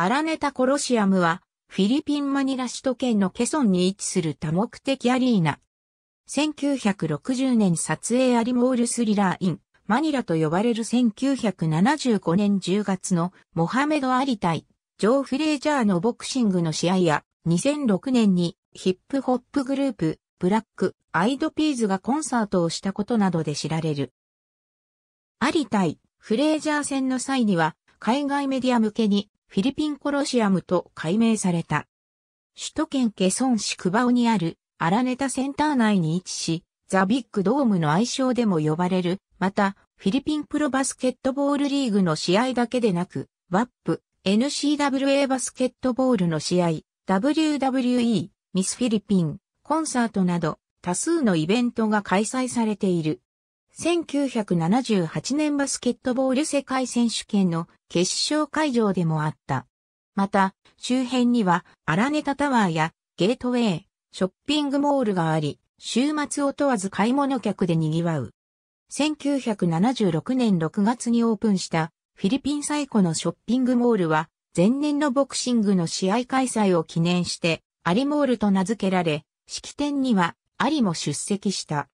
アラネタコロシアムは、フィリピン・マニラ首都圏のケソンに位置する多目的アリーナ。1960年撮影アリモールスリラーイン、マニラと呼ばれる1975年10月のモハメド・アリ対、ジョー・フレイジャーのボクシングの試合や、2006年にヒップホップグループ、ブラック、アイドピーズがコンサートをしたことなどで知られる。アリ対、フレイジャー戦の際には、海外メディア向けにフィリピンコロシアムと改名された。首都圏ケソン市クバオにあるアラネタセンター内に位置し、ザ・ビッグドームの愛称でも呼ばれる、また、フィリピンプロバスケットボールリーグの試合だけでなく、WAP、NCWA バスケットボールの試合、WWE、ミスフィリピン、コンサートなど、多数のイベントが開催されている。1978年バスケットボール世界選手権の決勝会場でもあった。また、周辺にはアラネタタワーやゲートウェイ、ショッピングモールがあり、週末を問わず買い物客で賑わう。1976年6月にオープンしたフィリピン最古のショッピングモールは前年のボクシングの試合開催を記念してアリモールと名付けられ、式典にはアリも出席した。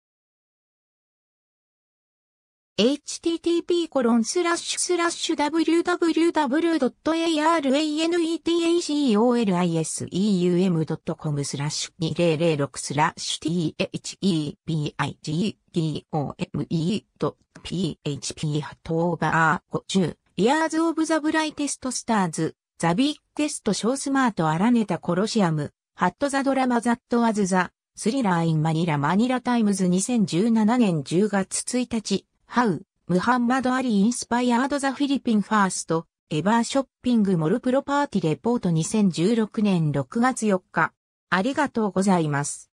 http://www.aranetacolium.com s スラッシュ2006スラッシュ thepigome.php ハトーバー50 Years of the Brightest Stars The b i g t e s t Show Smart Araneta Colosseum Hat the Drama That Was the スリラーインマニラマニラタイムズ2017年10月1日 How, Muhammad Ali Inspired the Philippine First, Ever Shopping Mall Pro Party Report 2016年6月4日。ありがとうございます。